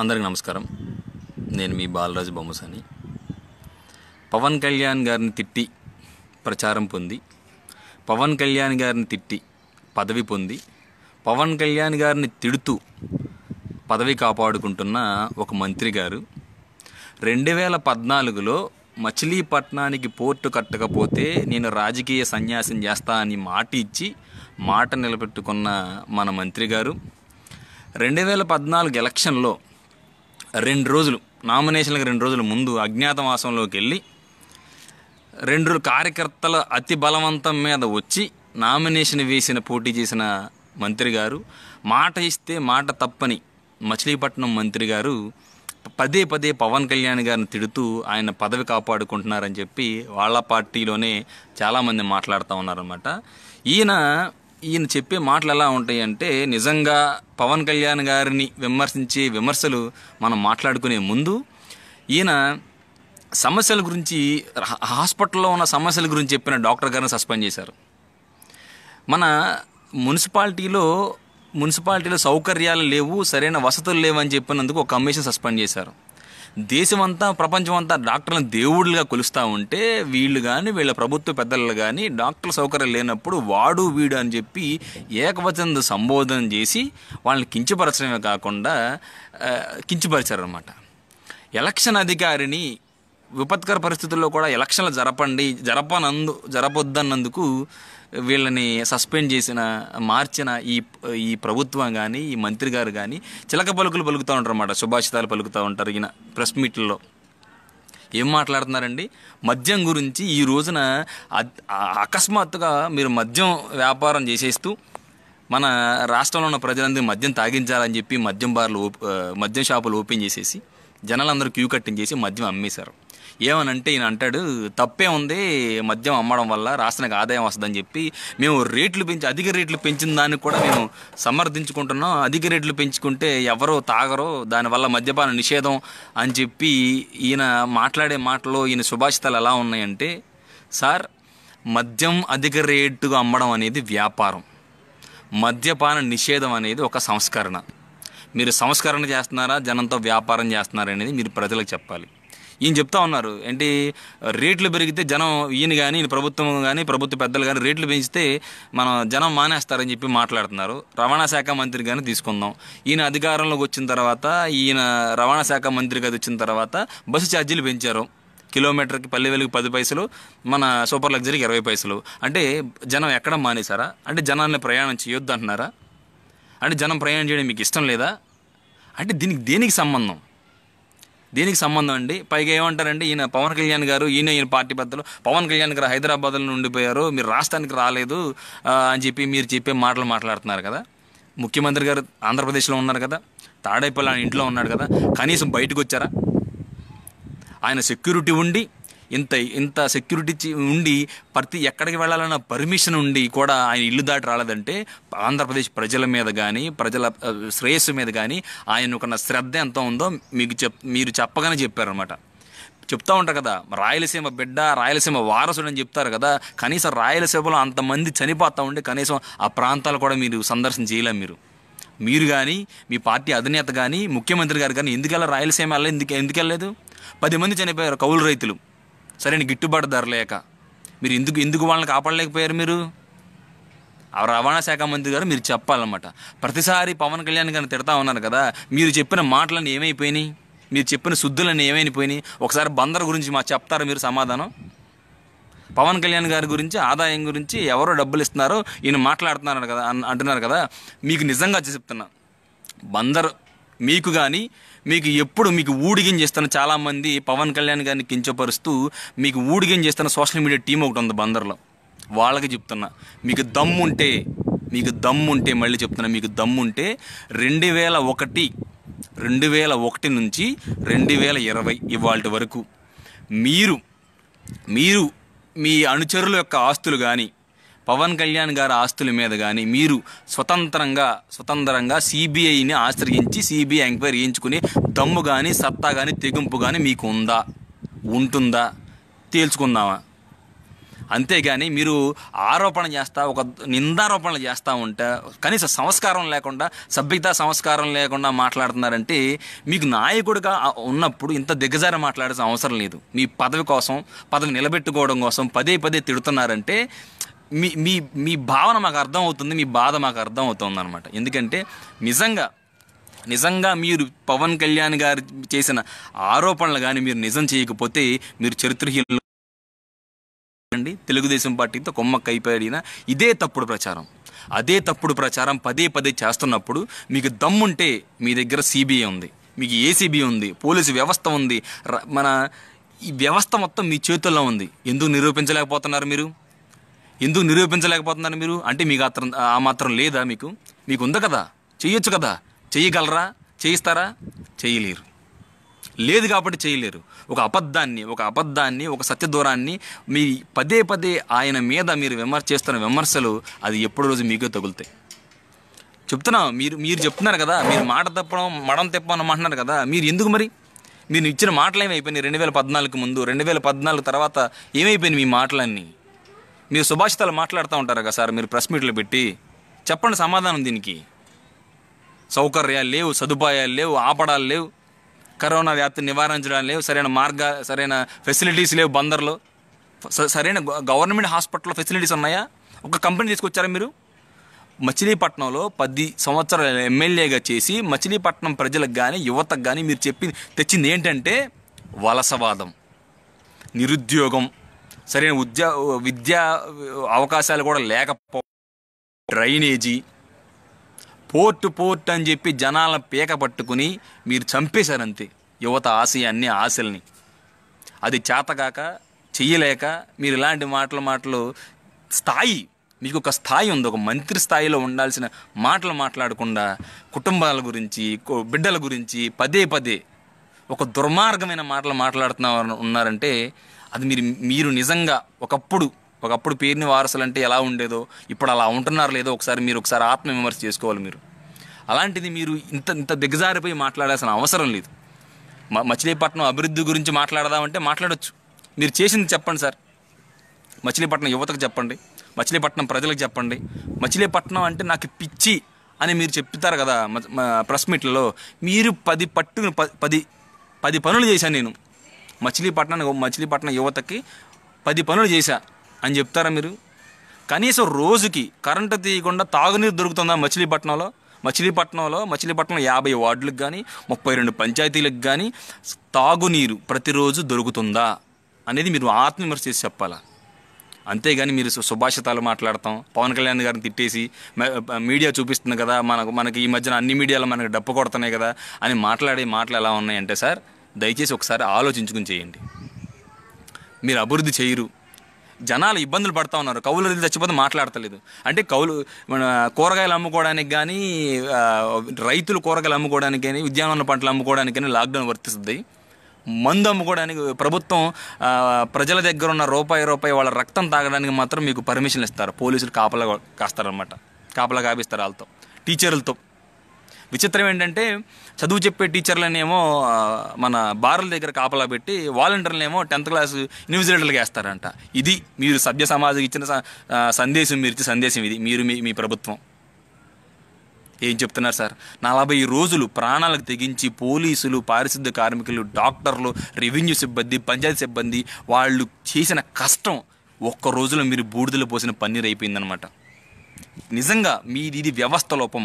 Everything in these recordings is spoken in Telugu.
అందరికి నమస్కారం నేను మీ బాలరాజు బొమ్మసాని పవన్ కళ్యాణ్ గారిని తిట్టి ప్రచారం పొంది పవన్ కళ్యాణ్ గారిని తిట్టి పదవి పొంది పవన్ కళ్యాణ్ గారిని తిడుతూ పదవి కాపాడుకుంటున్న ఒక మంత్రి గారు రెండు వేల పద్నాలుగులో మచిలీపట్నానికి పోర్టు కట్టకపోతే నేను రాజకీయ సన్యాసం చేస్తా అని మాట ఇచ్చి మాట నిలబెట్టుకున్న మన మంత్రి గారు రెండు వేల పద్నాలుగు ఎలక్షన్లో రెండు రోజులు నామినేషన్లకు రెండు రోజుల ముందు అజ్ఞాతవాసంలోకి వెళ్ళి రెండు కార్యకర్తల అతి బలవంతం మీద వచ్చి నామినేషన్ వేసిన పోటీ చేసిన మంత్రి గారు మాట ఇస్తే మాట తప్పని మచిలీపట్నం మంత్రి గారు పదే పదే పవన్ కళ్యాణ్ గారిని తిడుతూ ఆయన పదవి కాపాడుకుంటున్నారని చెప్పి వాళ్ళ పార్టీలోనే చాలామంది మాట్లాడుతూ ఉన్నారనమాట ఈయన ఈయన చెప్పే మాటలు ఎలా ఉంటాయి అంటే నిజంగా పవన్ కళ్యాణ్ గారిని విమర్శించే విమర్శలు మనం మాట్లాడుకునే ముందు ఈయన సమస్యల గురించి హాస్పిటల్లో ఉన్న సమస్యల గురించి చెప్పిన డాక్టర్ గారిని సస్పెండ్ చేశారు మన మున్సిపాలిటీలో మున్సిపాలిటీలో సౌకర్యాలు లేవు సరైన వసతులు లేవు అని చెప్పినందుకు ఒక కమిషన్ సస్పెండ్ చేశారు దేశమంతా ప్రపంచమంతా డాక్టర్లను దేవుళ్ళుగా కొలుస్తూ ఉంటే వీళ్ళు కానీ వీళ్ళ ప్రభుత్వ పెద్దలు కానీ డాక్టర్ సౌకర్యం లేనప్పుడు వాడు వీడు అని చెప్పి ఏకవచన సంబోధన చేసి వాళ్ళని కించపరచడమే కాకుండా అనమాట ఎలక్షన్ అధికారిని విపత్కర పరిస్థితుల్లో కూడా ఎలక్షన్లు జరపండి జరపనందు జరపొద్దన్నందుకు వీళ్ళని సస్పెండ్ చేసిన మార్చిన ఈ ఈ ప్రభుత్వం కానీ ఈ మంత్రి గారు కానీ చిలక పలుకులు పలుకుతూ ఉంటారు అన్నమాట శుభాషితాలు పలుకుతూ ఉంటారు ఈయన ప్రెస్ మీట్లలో ఏం మాట్లాడుతున్నారండి మద్యం గురించి ఈ రోజున అకస్మాత్తుగా మీరు మద్యం వ్యాపారం చేసేస్తూ మన రాష్ట్రంలో ఉన్న ప్రజలందరూ మద్యం తాగించాలని చెప్పి మద్యం బార్లు మద్యం షాపులు ఓపెన్ చేసేసి జనాలందరూ క్యూ కట్టింగ్ చేసి మద్యం అమ్మేశారు ఏమనంటే ఈయన అంటాడు తప్పే ఉంది మద్యం అమ్మడం వల్ల రాష్ట్రానికి ఆదాయం వస్తుందని చెప్పి మేము రేట్లు పెంచి అధిక రేట్లు పెంచిన దానికి కూడా మేము సమర్థించుకుంటున్నాం అధిక రేట్లు పెంచుకుంటే ఎవరో తాగరో దానివల్ల మద్యపాన నిషేధం అని చెప్పి ఈయన మాట్లాడే మాటలో ఈయన సుభాషితాలు ఎలా ఉన్నాయంటే సార్ మద్యం అధిక రేటుగా అమ్మడం అనేది వ్యాపారం మద్యపాన నిషేధం అనేది ఒక సంస్కరణ మీరు సంస్కరణ చేస్తున్నారా జనంతో వ్యాపారం చేస్తున్నారా అనేది మీరు ప్రజలకు చెప్పాలి ఈయన చెప్తా ఉన్నారు ఏంటి రేట్లు పెరిగితే జనం ఈయన కానీ ప్రభుత్వం కానీ ప్రభుత్వ పెద్దలు కానీ రేట్లు పెంచితే మనం జనం మానేస్తారని చెప్పి మాట్లాడుతున్నారు రవాణా శాఖ మంత్రి కానీ తీసుకుందాం ఈయన అధికారంలోకి వచ్చిన తర్వాత ఈయన రవాణా శాఖ మంత్రి కాదు వచ్చిన తర్వాత బస్సు ఛార్జీలు పెంచారు కిలోమీటర్కి పల్లెవేలుకి పది పైసలు మన సూపర్ లగ్జరీకి ఇరవై పైసలు అంటే జనం ఎక్కడ మానేశారా అంటే జనాన్ని ప్రయాణం చేయొద్దు అంటున్నారా అంటే జనం ప్రయాణం చేయడం మీకు ఇష్టం లేదా అంటే దీనికి దేనికి సంబంధం దేనికి సంబంధం అండి పైగా ఏమంటారండి ఈయన పవన్ కళ్యాణ్ గారు ఈయన ఈయన పార్టీ పెద్దలు పవన్ కళ్యాణ్ గారు హైదరాబాద్లో ఉండిపోయారు మీరు రాష్ట్రానికి రాలేదు అని చెప్పి మీరు చెప్పే మాటలు మాట్లాడుతున్నారు కదా ముఖ్యమంత్రి గారు ఆంధ్రప్రదేశ్లో ఉన్నారు కదా తాడేపల్లి ఇంట్లో ఉన్నాడు కదా కనీసం బయటకు వచ్చారా ఆయన సెక్యూరిటీ ఉండి ఇంత ఇంత సెక్యూరిటీ ఉండి ప్రతి ఎక్కడికి వెళ్ళాలన్న పర్మిషన్ ఉండి కూడా ఆయన ఇల్లు దాటి రాలేదంటే ఆంధ్రప్రదేశ్ ప్రజల మీద కానీ ప్రజల శ్రేయస్సు మీద కానీ ఆయన ఒక శ్రద్ధ ఎంత ఉందో మీకు చెప్ మీరు చెప్పగానే చెప్పారనమాట చెప్తా ఉంటారు కదా రాయలసీమ బిడ్డ రాయలసీమ వారసుడు అని చెప్తారు కదా కనీసం రాయలసీమలో అంతమంది చనిపోతూ ఉండి కనీసం ఆ ప్రాంతాలు కూడా మీరు సందర్శన చేయలేం మీరు మీరు కానీ మీ పార్టీ అధినేత కానీ ముఖ్యమంత్రి గారు కానీ ఎందుకలా రాయలసీమ వెళ్ళలేదు ఎందుకు ఎందుకు వెళ్ళలేదు పది మంది చనిపోయారు కౌలు రైతులు సరైన గిట్టుబాటు ధర లేక మీరు ఎందుకు ఎందుకు వాళ్ళని కాపాడలేకపోయారు మీరు ఆ రవాణా శాఖ మంత్రి గారు మీరు చెప్పాలన్నమాట ప్రతిసారి పవన్ కళ్యాణ్ గారిని తిడతా ఉన్నారు కదా మీరు చెప్పిన మాటలన్నీ ఏమైపోయినాయి మీరు చెప్పిన శుద్ధులన్నీ ఏమైపోయినాయి ఒకసారి బందర్ గురించి మా చెప్తారు మీరు సమాధానం పవన్ కళ్యాణ్ గారి గురించి ఆదాయం గురించి ఎవరో డబ్బులు ఇస్తున్నారో ఈయన మాట్లాడుతున్నారు కదా అంటున్నారు కదా మీకు నిజంగా చెప్తున్నా బందర్ మీకు కానీ మీకు ఎప్పుడు మీకు ఊడిగిం చేస్తున్న చాలామంది పవన్ కళ్యాణ్ గారిని కించపరుస్తూ మీకు ఊడిగిం చేస్తున్న సోషల్ మీడియా టీం ఒకటి ఉంది బందర్లో వాళ్ళకి చెప్తున్నా మీకు దమ్ముంటే మీకు దమ్ముంటే మళ్ళీ చెప్తున్నా మీకు దమ్ముంటే రెండు వేల ఒకటి రెండు వేల ఒకటి నుంచి రెండు వేల ఇరవై ఇవాళ వరకు మీరు మీరు మీ అనుచరుల యొక్క ఆస్తులు కానీ పవన్ కళ్యాణ్ గారి ఆస్తుల మీద కానీ మీరు స్వతంత్రంగా స్వతంత్రంగా సిబిఐని ఆశ్రయించి సిబిఐ ఎంక్వైరీ చేయించుకుని దమ్ము కానీ సత్తా కానీ తెగింపు కానీ మీకు ఉందా ఉంటుందా తేల్చుకుందామా అంతేగాని మీరు ఆరోపణ చేస్తా ఒక నిందారోపణలు చేస్తూ ఉంటే కనీస సంస్కారం లేకుండా సభ్యత సంస్కారం లేకుండా మాట్లాడుతున్నారంటే మీకు నాయకుడిగా ఉన్నప్పుడు ఇంత దిగజారి మాట్లాడాల్సిన అవసరం లేదు మీ పదవి కోసం పదవి నిలబెట్టుకోవడం కోసం పదే పదే తిడుతున్నారంటే మీ మీ మీ భావన మాకు అర్థం అవుతుంది మీ బాధ మాకు అర్థం అవుతుంది అనమాట ఎందుకంటే నిజంగా నిజంగా మీరు పవన్ కళ్యాణ్ గారు చేసిన ఆరోపణలు కానీ మీరు నిజం చేయకపోతే మీరు చరిత్రహీనులు అండి తెలుగుదేశం పార్టీతో అయిపోయిన ఇదే తప్పుడు ప్రచారం అదే తప్పుడు ప్రచారం పదే పదే చేస్తున్నప్పుడు మీకు దమ్ముంటే మీ దగ్గర సిబిఐ ఉంది మీకు ఏసీబీ ఉంది పోలీసు వ్యవస్థ ఉంది మన ఈ వ్యవస్థ మొత్తం మీ చేతుల్లో ఉంది ఎందుకు నిరూపించలేకపోతున్నారు మీరు ఎందుకు నిరూపించలేకపోతున్నారు మీరు అంటే మీకు అత్రం ఆ మాత్రం లేదా మీకు మీకు ఉందా కదా చేయొచ్చు కదా చేయగలరా చేయిస్తారా చేయలేరు లేదు కాబట్టి చేయలేరు ఒక అబద్ధాన్ని ఒక అబద్ధాన్ని ఒక సత్య దూరాన్ని మీ పదే పదే ఆయన మీద మీరు విమర్శ చేస్తున్న విమర్శలు అది ఎప్పుడు రోజు మీకే తగులుతాయి చెప్తున్నా మీరు మీరు చెప్తున్నారు కదా మీరు మాట తప్పడం మడం తెప్పడం అంటున్నారు కదా మీరు ఎందుకు మరి మీరు ఇచ్చిన మాటలు ఏమైపోయినాయి రెండు వేల పద్నాలుగు ముందు రెండు వేల పద్నాలుగు తర్వాత ఏమైపోయినాయి మీ మాటలన్నీ మీరు సుభాషితాలు మాట్లాడుతూ ఉంటారు కదా సార్ మీరు ప్రెస్ మీట్లు పెట్టి చెప్పండి సమాధానం దీనికి సౌకర్యాలు లేవు సదుపాయాలు లేవు ఆపడాలు లేవు కరోనా వ్యాప్తిని నివారించడం లేవు సరైన మార్గ సరైన ఫెసిలిటీస్ లేవు బందర్లో సరైన గవర్నమెంట్ హాస్పిటల్లో ఫెసిలిటీస్ ఉన్నాయా ఒక కంపెనీ తీసుకొచ్చారా మీరు మచిలీపట్నంలో పది సంవత్సరాల ఎమ్మెల్యేగా చేసి మచిలీపట్నం ప్రజలకు కానీ యువతకు కానీ మీరు చెప్పి తెచ్చింది ఏంటంటే వలసవాదం నిరుద్యోగం సరైన ఉద్యో విద్యా అవకాశాలు కూడా లేకపో డ్రైనేజీ పోర్ట్ పోర్ట్ అని చెప్పి జనాలను పీక పట్టుకుని మీరు చంపేశారంతే యువత ఆశయాన్ని ఆశల్ని అది చేతగాక చెయ్యలేక మీరు ఇలాంటి మాటలు మాటలు స్థాయి మీకు ఒక స్థాయి ఉంది ఒక మంత్రి స్థాయిలో ఉండాల్సిన మాటలు మాట్లాడకుండా కుటుంబాల గురించి బిడ్డల గురించి పదే పదే ఒక దుర్మార్గమైన మాటలు మాట్లాడుతున్న ఉన్నారంటే అది మీరు మీరు నిజంగా ఒకప్పుడు ఒకప్పుడు పేరుని వారసులు అంటే ఎలా ఉండేదో ఇప్పుడు అలా ఉంటున్నారు లేదో ఒకసారి మీరు ఒకసారి ఆత్మ విమర్శ చేసుకోవాలి మీరు అలాంటిది మీరు ఇంత ఇంత దిగజారిపోయి మాట్లాడాల్సిన అవసరం లేదు మచిలీపట్నం అభివృద్ధి గురించి మాట్లాడదామంటే మాట్లాడవచ్చు మీరు చేసింది చెప్పండి సార్ మచిలీపట్నం యువతకు చెప్పండి మచిలీపట్నం ప్రజలకు చెప్పండి మచిలీపట్నం అంటే నాకు పిచ్చి అని మీరు చెప్తారు కదా ప్రెస్ మీట్లలో మీరు పది పట్టుకుని పది పది పనులు చేశాను నేను మచిలీపట్నం మచిలీపట్నం యువతకి పది పనులు చేశా అని చెప్తారా మీరు కనీసం రోజుకి కరెంటు తీయకుండా తాగునీరు దొరుకుతుందా మచిలీపట్నంలో మచిలీపట్నంలో మచిలీపట్నం యాభై వార్డులకు కానీ ముప్పై రెండు పంచాయతీలకు కానీ తాగునీరు ప్రతిరోజు దొరుకుతుందా అనేది మీరు ఆత్మవిమర్శ చేసి చెప్పాలా అంతేగాని మీరు సుభాషితాలు మాట్లాడతాం పవన్ కళ్యాణ్ గారిని తిట్టేసి మీడియా చూపిస్తుంది కదా మనకు మనకి ఈ మధ్యన అన్ని మీడియాలో మనకి డప్పు కొడుతున్నాయి కదా అని మాట్లాడే మాటలు ఎలా ఉన్నాయంటే సార్ దయచేసి ఒకసారి ఆలోచించుకుని చేయండి మీరు అభివృద్ధి చేయరు జనాలు ఇబ్బందులు పడతా ఉన్నారు కవులు అది చచ్చిపోతే మాట్లాడతలేదు అంటే కవులు మన కూరగాయలు అమ్ముకోవడానికి కానీ రైతులు కూరగాయలు అమ్ముకోవడానికి కానీ ఉద్యానవన పంటలు అమ్ముకోవడానికి కానీ లాక్డౌన్ వర్తిస్తుంది మందు అమ్ముకోవడానికి ప్రభుత్వం ప్రజల దగ్గర ఉన్న రూపాయి రూపాయి వాళ్ళ రక్తం తాగడానికి మాత్రం మీకు పర్మిషన్ ఇస్తారు పోలీసులు కాపలా కాస్తారనమాట కాపలా కాపిస్తారు వాళ్ళతో టీచర్లతో విచిత్రం ఏంటంటే చదువు చెప్పే టీచర్లనేమో మన బార్ల దగ్గర కాపలా పెట్టి వాలంటీర్లనేమో టెన్త్ క్లాస్ ఇన్విజిలేటర్లుగా వేస్తారంట ఇది మీరు సభ్య సమాజం ఇచ్చిన సందేశం మీరు ఇచ్చే సందేశం ఇది మీరు మీ మీ ప్రభుత్వం ఏం చెప్తున్నారు సార్ నలభై రోజులు ప్రాణాలకు తెగించి పోలీసులు పారిశుద్ధ కార్మికులు డాక్టర్లు రెవెన్యూ సిబ్బంది పంచాయతీ సిబ్బంది వాళ్ళు చేసిన కష్టం ఒక్క రోజులో మీరు బూడిదలు పోసిన పన్నీరు అయిపోయిందనమాట నిజంగా మీది ఇది వ్యవస్థ లోపం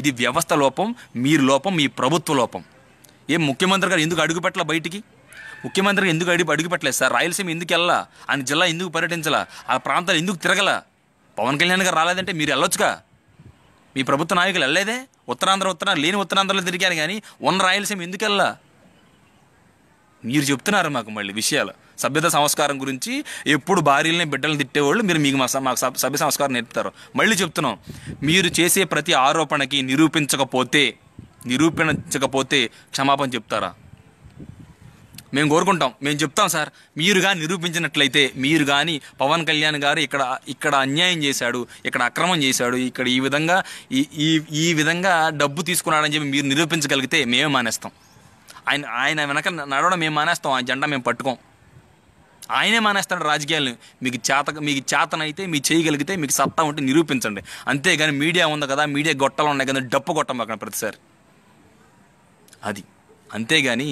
ఇది వ్యవస్థ లోపం మీరు లోపం మీ ప్రభుత్వ లోపం ఏం ముఖ్యమంత్రి గారు ఎందుకు అడుగుపెట్టల బయటికి ముఖ్యమంత్రి ఎందుకు అడుగు అడుగుపెట్టలేదు సార్ రాయలసీమ ఎందుకు వెళ్ళా ఆయన జిల్లా ఎందుకు పర్యటించాలా ఆ ప్రాంతాలు ఎందుకు తిరగల పవన్ కళ్యాణ్ గారు రాలేదంటే మీరు వెళ్ళొచ్చుగా మీ ప్రభుత్వ నాయకులు వెళ్ళలేదే ఉత్తరాంధ్ర ఉత్తరా లేని ఉత్తరాంధ్రలో తిరిగాను కానీ ఉన్న రాయలసీమ ఎందుకు వెళ్ళా మీరు చెప్తున్నారు మాకు మళ్ళీ విషయాలు సభ్యత సంస్కారం గురించి ఎప్పుడు భార్యలని బిడ్డలను తిట్టేవాళ్ళు మీరు మీకు మాకు సభ్య సంస్కారం నేర్పుతారు మళ్ళీ చెప్తున్నాం మీరు చేసే ప్రతి ఆరోపణకి నిరూపించకపోతే నిరూపించకపోతే క్షమాపణ చెప్తారా మేము కోరుకుంటాం మేము చెప్తాం సార్ మీరు కానీ నిరూపించినట్లయితే మీరు కానీ పవన్ కళ్యాణ్ గారు ఇక్కడ ఇక్కడ అన్యాయం చేశాడు ఇక్కడ అక్రమం చేశాడు ఇక్కడ ఈ విధంగా ఈ ఈ ఈ విధంగా డబ్బు తీసుకున్నాడని చెప్పి మీరు నిరూపించగలిగితే మేమే మానేస్తాం ఆయన ఆయన వెనక నడవడం మేము మానేస్తాం ఆ జెండా మేము పట్టుకోం ఆయనే మానేస్తాడు రాజకీయాలను మీకు చేత మీకు చేతనైతే మీ చేయగలిగితే మీకు సత్తా ఉంటే నిరూపించండి అంతేగాని మీడియా ఉంది కదా మీడియా గొట్టలు ఉన్నాయి కదా డప్పు గొట్టం అక్కడ ప్రతిసారి అది అంతేగాని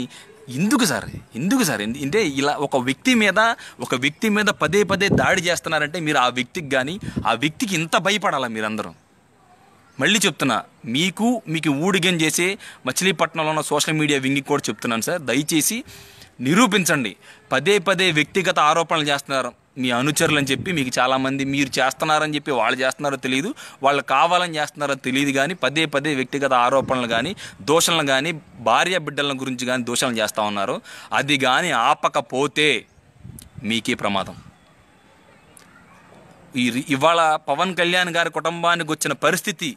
ఎందుకు సార్ ఎందుకు సార్ అంటే ఇలా ఒక వ్యక్తి మీద ఒక వ్యక్తి మీద పదే పదే దాడి చేస్తున్నారంటే మీరు ఆ వ్యక్తికి కానీ ఆ వ్యక్తికి ఇంత భయపడాలా మీరందరూ మళ్ళీ చెప్తున్నా మీకు మీకు ఊడిగం చేసే మచిలీపట్నంలో ఉన్న సోషల్ మీడియా వింగి కూడా చెప్తున్నాను సార్ దయచేసి నిరూపించండి పదే పదే వ్యక్తిగత ఆరోపణలు చేస్తున్నారు మీ అనుచరులు అని చెప్పి మీకు చాలామంది మీరు చేస్తున్నారని చెప్పి వాళ్ళు చేస్తున్నారో తెలియదు వాళ్ళు కావాలని చేస్తున్నారో తెలియదు కానీ పదే పదే వ్యక్తిగత ఆరోపణలు కానీ దోషణలు కానీ భార్య బిడ్డల గురించి కానీ దోషణలు చేస్తూ ఉన్నారు అది కానీ ఆపకపోతే మీకే ప్రమాదం ఈ ఇవాళ పవన్ కళ్యాణ్ గారి కుటుంబానికి వచ్చిన పరిస్థితి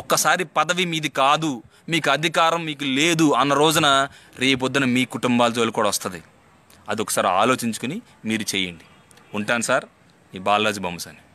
ఒక్కసారి పదవి మీది కాదు మీకు అధికారం మీకు లేదు అన్న రోజున రేపొద్దున మీ కుటుంబాల జోలు కూడా వస్తుంది అది ఒకసారి ఆలోచించుకుని మీరు చేయండి ఉంటాను సార్ ఈ బాలరాజు బొమ్మసాని